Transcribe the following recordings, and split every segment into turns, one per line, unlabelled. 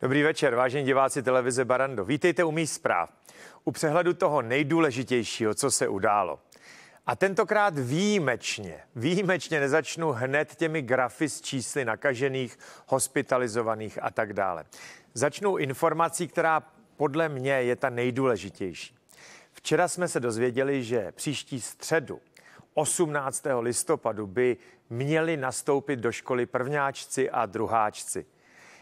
Dobrý večer, vážení diváci televize Barando. Vítejte u mých zpráv. U přehledu toho nejdůležitějšího, co se událo. A tentokrát výjimečně, výjimečně nezačnu hned těmi grafy s čísly nakažených, hospitalizovaných a tak dále. Začnu informací, která podle mě je ta nejdůležitější. Včera jsme se dozvěděli, že příští středu 18. listopadu by měli nastoupit do školy prvňáčci a druháčci.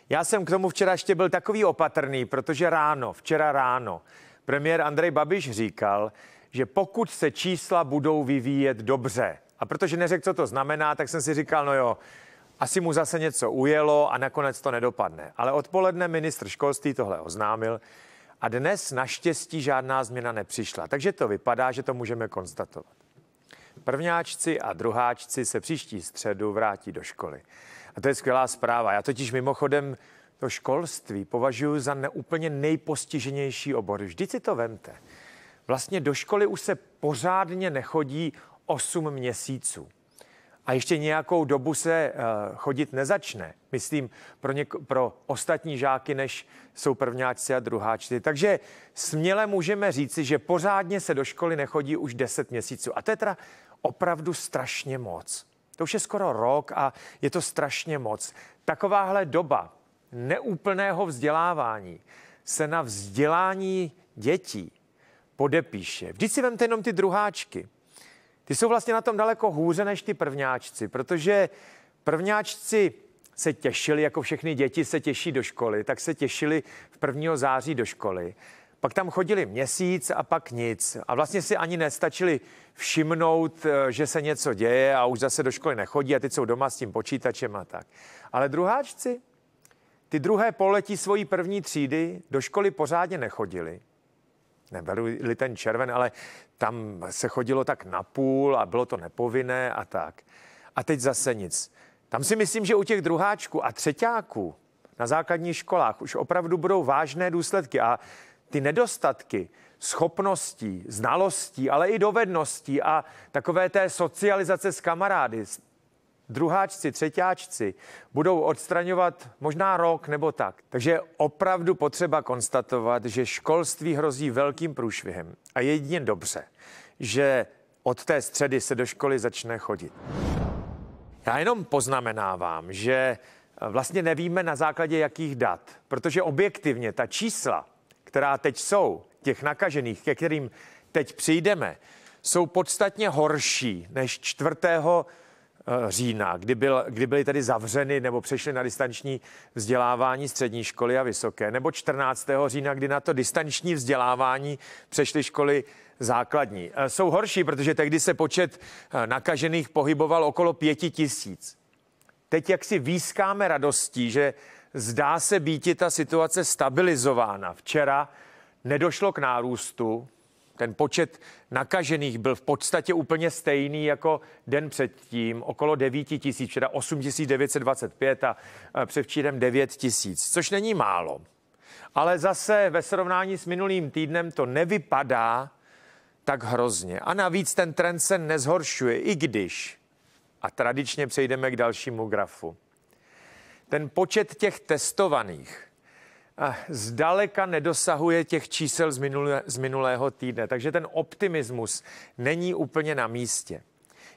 Já jsem k tomu včera ještě byl takový opatrný, protože ráno, včera ráno, premiér Andrej Babiš říkal, že pokud se čísla budou vyvíjet dobře, a protože neřekl, co to znamená, tak jsem si říkal, no jo, asi mu zase něco ujelo a nakonec to nedopadne. Ale odpoledne ministr školství tohle oznámil a dnes naštěstí žádná změna nepřišla. Takže to vypadá, že to můžeme konstatovat. Prvňáčci a druháčci se příští středu vrátí do školy. A to je skvělá zpráva. Já totiž mimochodem to školství považuji za neúplně nejpostiženější obor. Vždyť si to vemte. Vlastně do školy už se pořádně nechodí 8 měsíců. A ještě nějakou dobu se eh, chodit nezačne. Myslím, pro, něk- pro ostatní žáky, než jsou prvňáčci a druháčci. Takže směle můžeme říci, že pořádně se do školy nechodí už 10 měsíců. A to je teda opravdu strašně moc. To už je skoro rok a je to strašně moc. Takováhle doba neúplného vzdělávání se na vzdělání dětí podepíše. Vždyť si vemte jenom ty druháčky. Ty jsou vlastně na tom daleko hůře než ty prvňáčci, protože prvňáčci se těšili, jako všechny děti se těší do školy, tak se těšili v 1. září do školy pak tam chodili měsíc a pak nic. A vlastně si ani nestačili všimnout, eh, že se něco děje a už zase do školy nechodí a ty jsou doma s tím počítačem a tak. Ale druháčci, ty druhé poletí svojí první třídy do školy pořádně nechodili. Neberu-li ten červen, ale tam se chodilo tak na půl a bylo to nepovinné a tak. A teď zase nic. Tam si myslím, že u těch druháčků a třetíáků na základních školách už opravdu budou vážné důsledky. A ty nedostatky schopností, znalostí, ale i dovedností a takové té socializace s kamarády, druháčci, třetíáčci budou odstraňovat možná rok nebo tak. Takže je opravdu potřeba konstatovat, že školství hrozí velkým průšvihem a jedině dobře, že od té středy se do školy začne chodit. Já jenom poznamenávám, že vlastně nevíme na základě jakých dat, protože objektivně ta čísla, která teď jsou, těch nakažených, ke kterým teď přijdeme, jsou podstatně horší než 4. Eh, října, kdy, byl, kdy byly tady zavřeny nebo přešly na distanční vzdělávání střední školy a vysoké, nebo 14. října, kdy na to distanční vzdělávání přešly školy základní. Eh, jsou horší, protože tehdy se počet eh, nakažených pohyboval okolo pěti tisíc teď jak si výskáme radostí, že zdá se být ta situace stabilizována. Včera nedošlo k nárůstu, ten počet nakažených byl v podstatě úplně stejný jako den předtím, okolo 9 tisíc, včera 925 a převčírem 9 tisíc, což není málo. Ale zase ve srovnání s minulým týdnem to nevypadá tak hrozně. A navíc ten trend se nezhoršuje, i když a tradičně přejdeme k dalšímu grafu. Ten počet těch testovaných eh, zdaleka nedosahuje těch čísel z, minulé, z minulého týdne, takže ten optimismus není úplně na místě.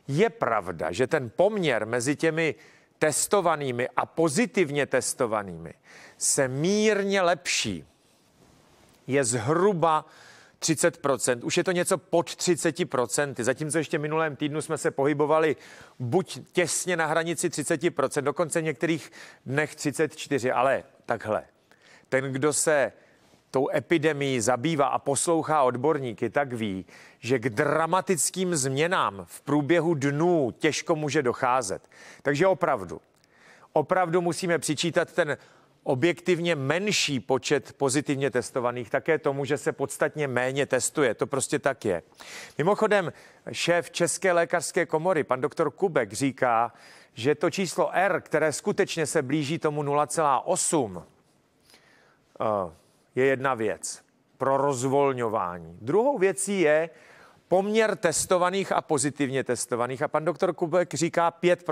Je pravda, že ten poměr mezi těmi testovanými a pozitivně testovanými se mírně lepší. Je zhruba 30%. Už je to něco pod 30%. Zatímco ještě minulém týdnu jsme se pohybovali buď těsně na hranici 30%, dokonce některých dnech 34, ale takhle. Ten, kdo se tou epidemii zabývá a poslouchá odborníky, tak ví, že k dramatickým změnám v průběhu dnů těžko může docházet. Takže opravdu, opravdu musíme přičítat ten objektivně menší počet pozitivně testovaných, také tomu, že se podstatně méně testuje. To prostě tak je. Mimochodem, šéf České lékařské komory, pan doktor Kubek, říká, že to číslo R, které skutečně se blíží tomu 0,8, eh, je jedna věc pro rozvolňování. Druhou věcí je poměr testovaných a pozitivně testovaných. A pan doktor Kubek říká 5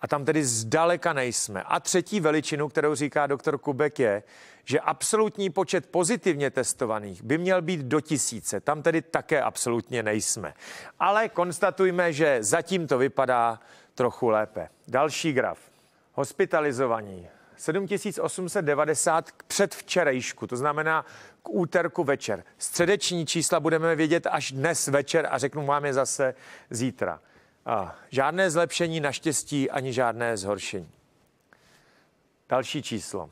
a tam tedy zdaleka nejsme. A třetí veličinu, kterou říká doktor Kubek, je, že absolutní počet pozitivně testovaných by měl být do tisíce. Tam tedy také absolutně nejsme. Ale konstatujme, že zatím to vypadá trochu lépe. Další graf. Hospitalizovaní. 7890 k předvčerejšku, to znamená k úterku večer. Středeční čísla budeme vědět až dnes večer a řeknu vám je zase zítra. A žádné zlepšení naštěstí ani žádné zhoršení. Další číslo.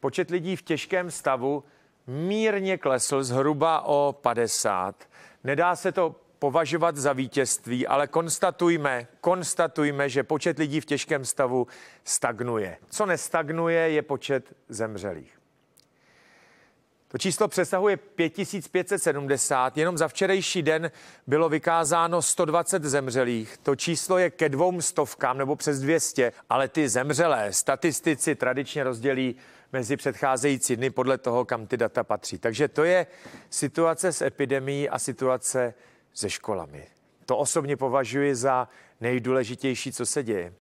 Počet lidí v těžkém stavu mírně klesl zhruba o 50. Nedá se to považovat za vítězství, ale konstatujme, konstatujme, že počet lidí v těžkém stavu stagnuje. Co nestagnuje, je počet zemřelých. To číslo přesahuje 5570. Jenom za včerejší den bylo vykázáno 120 zemřelých. To číslo je ke dvou stovkám nebo přes 200, ale ty zemřelé statistici tradičně rozdělí mezi předcházející dny podle toho, kam ty data patří. Takže to je situace s epidemí a situace se školami. To osobně považuji za nejdůležitější, co se děje.